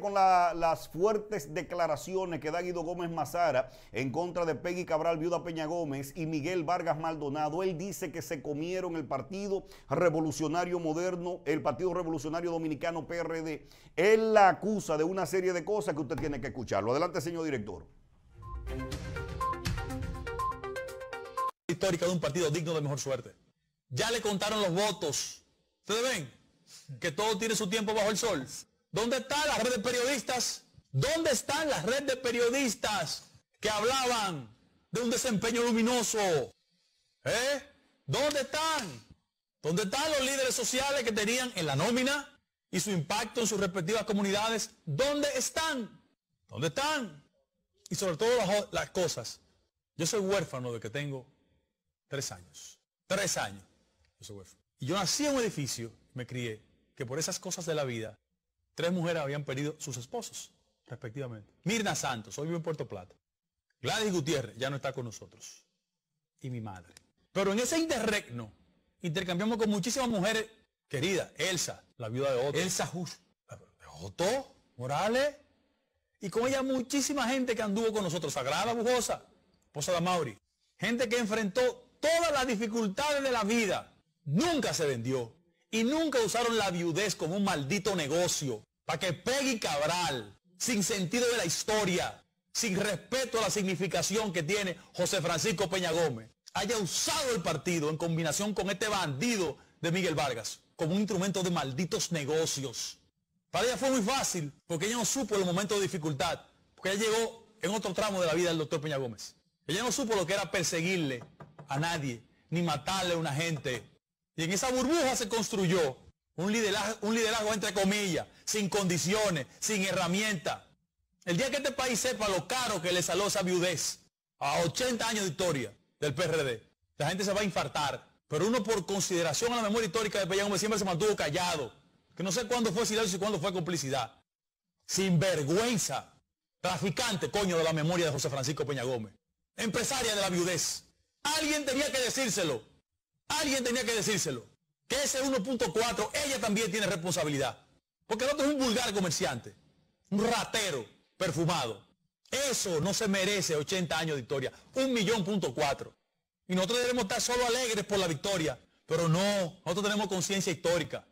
con las fuertes declaraciones que da Guido Gómez Mazara en contra de Peggy Cabral, viuda Peña Gómez y Miguel Vargas Maldonado, él dice que se comieron el Partido Revolucionario Moderno, el Partido Revolucionario Dominicano PRD. Él la acusa de una serie de cosas que usted tiene que escucharlo. Adelante, señor director. Histórica de un partido digno de mejor suerte. Ya le contaron los votos. ¿Ustedes ven? Que todo tiene su tiempo bajo el sol. ¿Dónde están las red de periodistas? ¿Dónde están las redes de periodistas que hablaban de un desempeño luminoso? ¿Eh? ¿Dónde están? ¿Dónde están los líderes sociales que tenían en la nómina y su impacto en sus respectivas comunidades? ¿Dónde están? ¿Dónde están? Y sobre todo las, las cosas. Yo soy huérfano de que tengo tres años. Tres años. Yo soy huérfano. Y yo nací en un edificio, me crié, que por esas cosas de la vida Tres mujeres habían perdido sus esposos, respectivamente. Mirna Santos, hoy vive en Puerto Plata. Gladys Gutiérrez, ya no está con nosotros. Y mi madre. Pero en ese interregno, intercambiamos con muchísimas mujeres queridas. Elsa, la viuda de Otto. Elsa Jus. Otto Morales. Y con ella muchísima gente que anduvo con nosotros. Sagrada Bujosa, esposa de Mauri. Gente que enfrentó todas las dificultades de la vida. Nunca se vendió. Y nunca usaron la viudez como un maldito negocio. Para que Peggy Cabral, sin sentido de la historia, sin respeto a la significación que tiene José Francisco Peña Gómez, haya usado el partido en combinación con este bandido de Miguel Vargas como un instrumento de malditos negocios. Para ella fue muy fácil, porque ella no supo el momento de dificultad, porque ella llegó en otro tramo de la vida del doctor Peña Gómez. Ella no supo lo que era perseguirle a nadie, ni matarle a una gente. Y en esa burbuja se construyó un liderazgo, un liderazgo entre comillas, sin condiciones, sin herramientas. El día que este país sepa lo caro que le salió esa viudez a 80 años de historia del PRD, la gente se va a infartar. Pero uno por consideración a la memoria histórica de Peña Gómez siempre se mantuvo callado. Que no sé cuándo fue silencio y cuándo fue complicidad. Sin vergüenza. Traficante, coño, de la memoria de José Francisco Peña Gómez. Empresaria de la viudez. Alguien tenía que decírselo. Alguien tenía que decírselo que ese 1.4 ella también tiene responsabilidad. Porque el otro es un vulgar comerciante, un ratero perfumado. Eso no se merece 80 años de historia, un millón punto cuatro. Y nosotros debemos estar solo alegres por la victoria, pero no, nosotros tenemos conciencia histórica.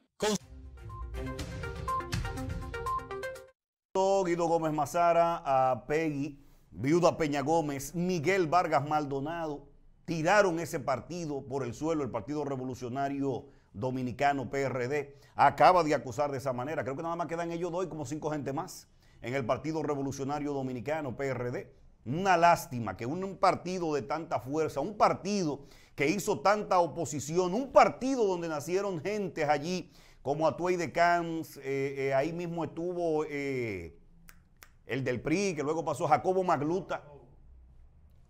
Guido Gómez Mazara, a Peggy, Viuda Peña Gómez, Miguel Vargas Maldonado, tiraron ese partido por el suelo, el Partido Revolucionario Dominicano PRD, acaba de acusar de esa manera. Creo que nada más quedan ellos dos y como cinco gente más en el Partido Revolucionario Dominicano PRD. Una lástima que un, partido de tanta fuerza, un partido que hizo tanta oposición, un partido donde nacieron gentes allí como Atuey de Cans, eh, eh, ahí mismo estuvo eh, el del PRI, que luego pasó Jacobo Magluta.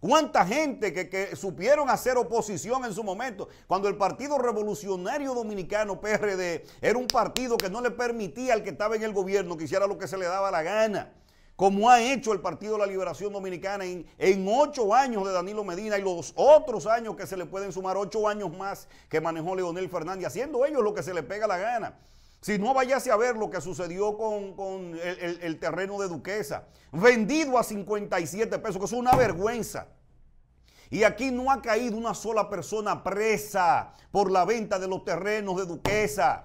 ¿Cuánta gente que, supieron hacer oposición en su momento? Cuando el Partido Revolucionario Dominicano, PRD, era un partido que no le permitía al que estaba en el gobierno que hiciera lo que se le daba la gana. Como ha hecho el Partido de la Liberación Dominicana en, en ocho años de Danilo Medina y los otros años que se le pueden sumar, ocho años más que manejó Leonel Fernández, haciendo ellos lo que se le pega la gana. Si no vayase a ver lo que sucedió con, el, terreno de Duquesa, vendido a 57 pesos, que es una vergüenza. Y aquí no ha caído una sola persona presa por la venta de los terrenos de Duquesa.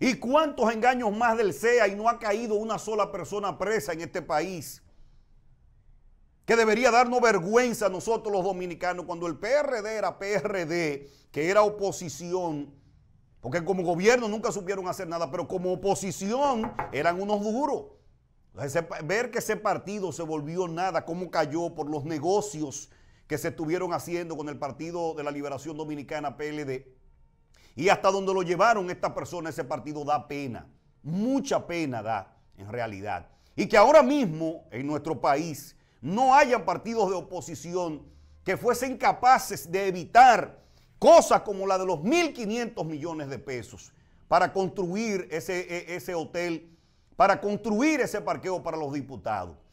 ¿Y cuántos engaños más del sea y no ha caído una sola persona presa en este país? que debería darnos vergüenza a nosotros los dominicanos cuando el PRD era PRD, que era oposición porque como gobierno nunca supieron hacer nada, pero como oposición eran unos duros. ver que ese partido se volvió nada, cómo cayó por los negocios que se estuvieron haciendo con el Partido de la Liberación Dominicana, PLD, y hasta donde lo llevaron esta persona, ese partido da pena, mucha pena da en realidad. Y que ahora mismo en nuestro país no haya partidos de oposición que fuesen capaces de evitar cosas como la de los 1.500 millones de pesos para construir ese, e, ese hotel, para construir ese parqueo para los diputados.